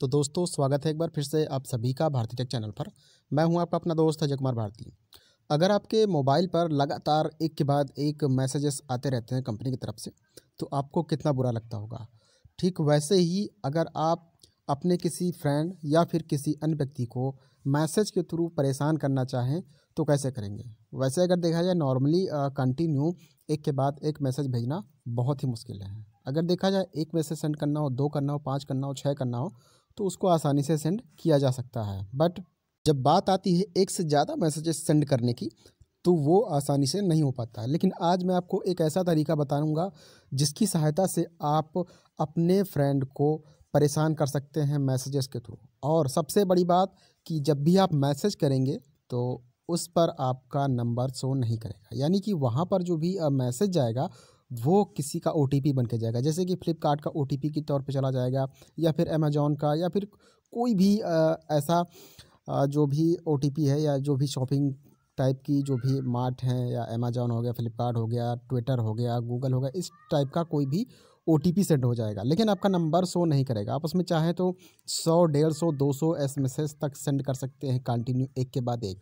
तो दोस्तों स्वागत है एक बार फिर से आप सभी का भारती टेक चैनल पर मैं हूं आपका अपना दोस्त अजय कुमार भारती अगर आपके मोबाइल पर लगातार एक के बाद एक मैसेजेस आते रहते हैं कंपनी की तरफ से तो आपको कितना बुरा लगता होगा ठीक वैसे ही अगर आप अपने किसी फ्रेंड या फिर किसी अन्य व्यक्ति को मैसेज के थ्रू परेशान करना चाहें तो कैसे करेंगे वैसे अगर देखा जाए नॉर्मली कंटिन्यू एक के बाद एक मैसेज भेजना बहुत ही मुश्किल है अगर देखा जाए एक मैसेज सेंड करना हो दो करना हो पाँच करना हो छः करना हो तो उसको आसानी से सेंड किया जा सकता है बट जब बात आती है एक से ज़्यादा मैसेजेस सेंड करने की तो वो आसानी से नहीं हो पाता है लेकिन आज मैं आपको एक ऐसा तरीका बताऊंगा जिसकी सहायता से आप अपने फ्रेंड को परेशान कर सकते हैं मैसेजेस के थ्रू और सबसे बड़ी बात कि जब भी आप मैसेज करेंगे तो उस पर आपका नंबर शो नहीं करेगा यानी कि वहाँ पर जो भी मैसेज जाएगा वो किसी का ओ बन के जाएगा जैसे कि फ़्लिपकार्ट का ओ के तौर पर चला जाएगा या फिर अमेजोन का या फिर कोई भी आ, ऐसा आ, जो भी ओ है या जो भी शॉपिंग टाइप की जो भी मार्ट हैं या अमेजोन हो गया फ्लिपकार्ट हो गया ट्विटर हो गया गूगल हो गया इस टाइप का कोई भी ओ टी सेंड हो जाएगा लेकिन आपका नंबर शो नहीं करेगा आप उसमें चाहें तो सौ डेढ़ सौ दो सौ एस तक सेंड कर सकते हैं कंटिन्यू एक के बाद एक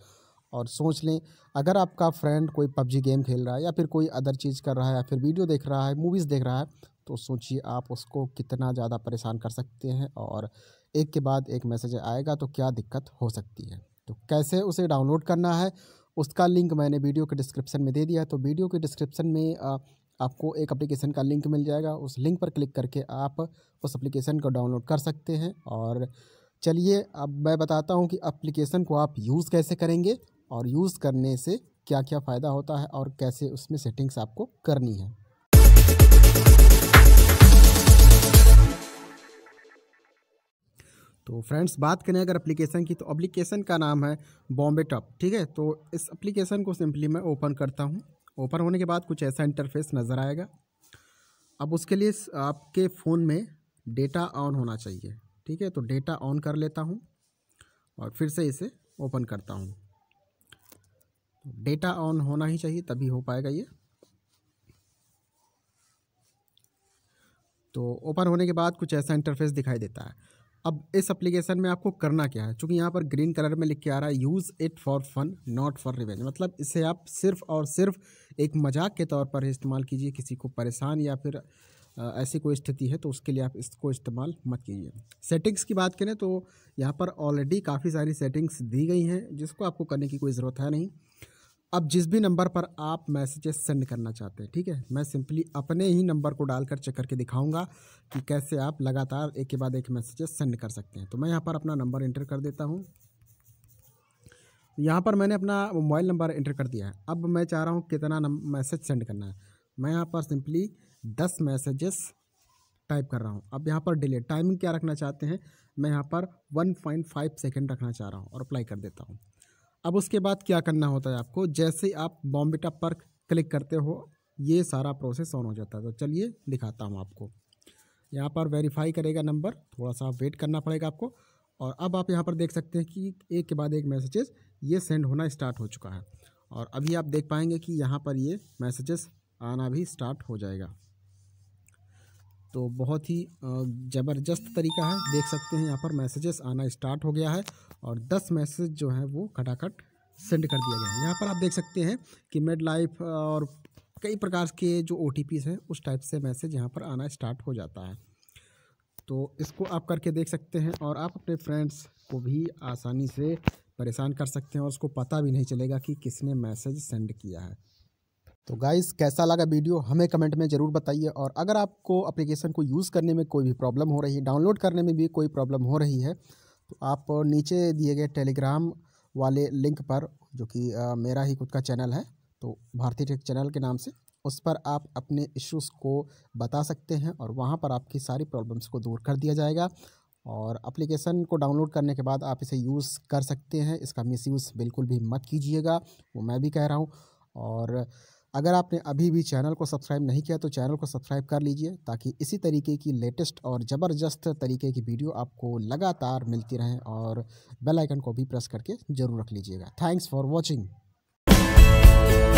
और सोच लें अगर आपका फ्रेंड कोई पबजी गेम खेल रहा है या फिर कोई अदर चीज़ कर रहा है या फिर वीडियो देख रहा है मूवीज़ देख रहा है तो सोचिए आप उसको कितना ज़्यादा परेशान कर सकते हैं और एक के बाद एक मैसेज आएगा तो क्या दिक्कत हो सकती है तो कैसे उसे डाउनलोड करना है उसका लिंक मैंने वीडियो के डिस्क्रिप्शन में दे दिया है तो वीडियो के डिस्क्रिप्शन में आ, आपको एक एप्लीकेशन का लिंक मिल जाएगा उस लिंक पर क्लिक करके आप उस एप्लीकेशन को डाउनलोड कर सकते हैं और चलिए अब मैं बताता हूँ कि एप्लीकेशन को आप यूज़ कैसे करेंगे और यूज़ करने से क्या क्या फ़ायदा होता है और कैसे उसमें सेटिंग्स आपको करनी है तो फ्रेंड्स बात करें अगर एप्लीकेशन की तो एप्लीकेशन का नाम है बॉम्बे टॉप ठीक है तो इस एप्लीकेशन को सिंपली मैं ओपन करता हूँ ओपन होने के बाद कुछ ऐसा इंटरफेस नज़र आएगा अब उसके लिए आपके फ़ोन में डेटा ऑन होना चाहिए ठीक है तो डेटा ऑन कर लेता हूँ और फिर से इसे ओपन करता हूँ डेटा ऑन होना ही चाहिए तभी हो पाएगा ये तो ओपन होने के बाद कुछ ऐसा इंटरफेस दिखाई देता है अब इस एप्लीकेशन में आपको करना क्या है क्योंकि यहाँ पर ग्रीन कलर में लिख के आ रहा है use it for fun not for revenge मतलब इसे आप सिर्फ और सिर्फ एक मजाक के तौर पर इस्तेमाल कीजिए किसी को परेशान या फिर ऐसी कोई स्थिति है तो उसके लिए आप इसको इस्तेमाल मत कीजिए सेटिंग्स की बात करें तो यहाँ पर ऑलरेडी काफ़ी सारी सेटिंग्स दी गई हैं जिसको आपको करने की कोई ज़रूरत है नहीं अब जिस भी नंबर पर आप मैसेजेस सेंड करना चाहते हैं ठीक है मैं सिंपली अपने ही नंबर को डालकर चेक करके दिखाऊंगा कि कैसे आप लगातार एक के बाद एक मैसेजेस सेंड कर सकते हैं तो मैं यहाँ पर अपना नंबर इंटर कर देता हूँ यहाँ पर मैंने अपना मोबाइल नंबर इंटर कर दिया है अब मैं चाह रहा हूँ कितना मैसेज सेंड करना है मैं यहाँ पर सिंपली दस मैसेजेस टाइप कर रहा हूँ अब यहाँ पर डिले टाइमिंग क्या रखना चाहते हैं मैं यहाँ पर वन पॉइंट फाइव सेकेंड रखना चाह रहा हूँ और अप्लाई कर देता हूँ अब उसके बाद क्या करना होता है आपको जैसे आप बॉम्बिटा पर क्लिक करते हो ये सारा प्रोसेस ऑन हो जाता है तो चलिए दिखाता हूँ आपको यहाँ पर वेरीफाई करेगा नंबर थोड़ा सा वेट करना पड़ेगा आपको और अब आप यहाँ पर देख सकते हैं कि एक के बाद एक मैसेजेस ये सेंड होना स्टार्ट हो चुका है और अभी आप देख पाएंगे कि यहाँ पर ये मैसेजेस आना भी स्टार्ट हो जाएगा तो बहुत ही ज़बरदस्त तरीका है देख सकते हैं यहाँ पर मैसेजेस आना स्टार्ट हो गया है और 10 मैसेज जो हैं वो खटाखट सेंड कर दिया गया है यहाँ पर आप देख सकते हैं कि मेड लाइफ और कई प्रकार के जो ओ हैं उस टाइप से मैसेज यहाँ पर आना स्टार्ट हो जाता है तो इसको आप करके देख सकते हैं और आप अपने फ्रेंड्स को भी आसानी से परेशान कर सकते हैं और उसको पता भी नहीं चलेगा कि किसने मैसेज सेंड किया है तो गाइस कैसा लगा वीडियो हमें कमेंट में ज़रूर बताइए और अगर आपको एप्लीकेशन को यूज़ करने में कोई भी प्रॉब्लम हो रही है डाउनलोड करने में भी कोई प्रॉब्लम हो रही है तो आप नीचे दिए गए टेलीग्राम वाले लिंक पर जो कि मेरा ही खुद का चैनल है तो भारतीय टेक चैनल के नाम से उस पर आप अपने इश्यूज़ को बता सकते हैं और वहाँ पर आपकी सारी प्रॉब्लम्स को दूर कर दिया जाएगा और एप्लीकेशन को डाउनलोड करने के बाद आप इसे यूज़ कर सकते हैं इसका मिसयूज़ बिल्कुल भी मत कीजिएगा वो मैं भी कह रहा हूँ और अगर आपने अभी भी चैनल को सब्सक्राइब नहीं किया तो चैनल को सब्सक्राइब कर लीजिए ताकि इसी तरीके की लेटेस्ट और ज़बरदस्त तरीके की वीडियो आपको लगातार मिलती रहें और बेल आइकन को भी प्रेस करके ज़रूर रख लीजिएगा थैंक्स फॉर वॉचिंग